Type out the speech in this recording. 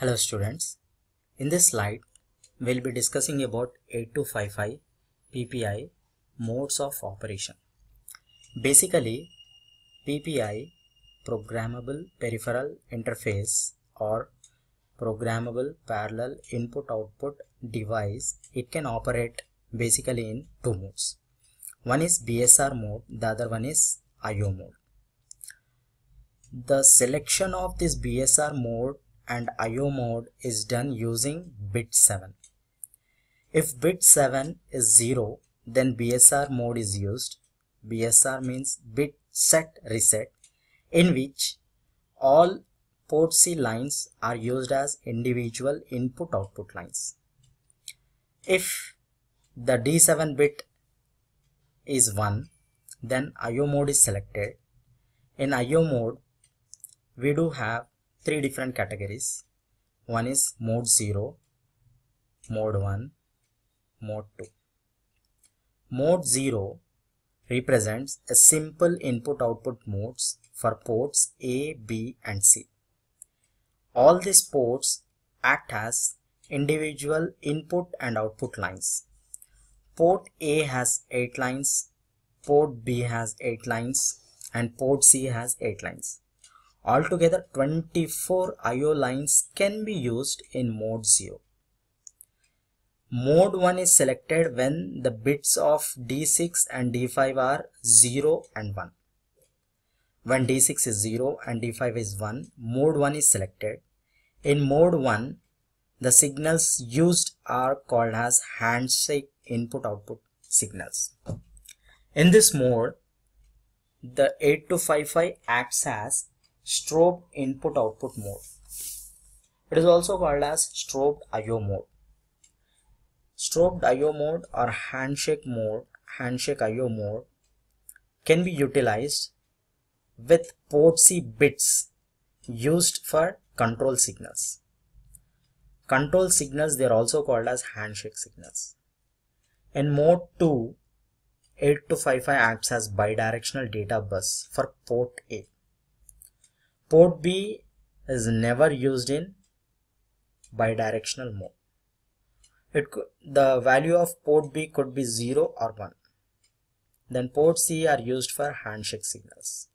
Hello students, in this slide we will be discussing about 8255 PPI modes of operation. Basically PPI programmable peripheral interface or programmable parallel input output device it can operate basically in two modes. One is BSR mode the other one is IO mode. The selection of this BSR mode and IO mode is done using bit 7. If bit 7 is 0, then BSR mode is used. BSR means bit set reset in which all port C lines are used as individual input output lines. If the D7 bit is 1, then IO mode is selected. In IO mode, we do have three different categories. One is mode 0, mode 1, mode 2. Mode 0 represents a simple input output modes for ports A, B and C. All these ports act as individual input and output lines. Port A has 8 lines, port B has 8 lines and port C has 8 lines. Altogether 24 IO lines can be used in mode 0. Mode 1 is selected when the bits of D6 and D5 are 0 and 1. When D6 is 0 and D5 is 1, mode 1 is selected. In mode 1, the signals used are called as handshake input output signals. In this mode, the 8255 acts as strobe input output mode. It is also called as strobed IO mode. Strobed IO mode or handshake mode, handshake IO mode can be utilized with port C bits used for control signals. Control signals they are also called as handshake signals. In mode 2, 8255 acts as bidirectional data bus for port A. Port B is never used in bidirectional mode. It could, the value of port B could be 0 or 1. Then port C are used for handshake signals.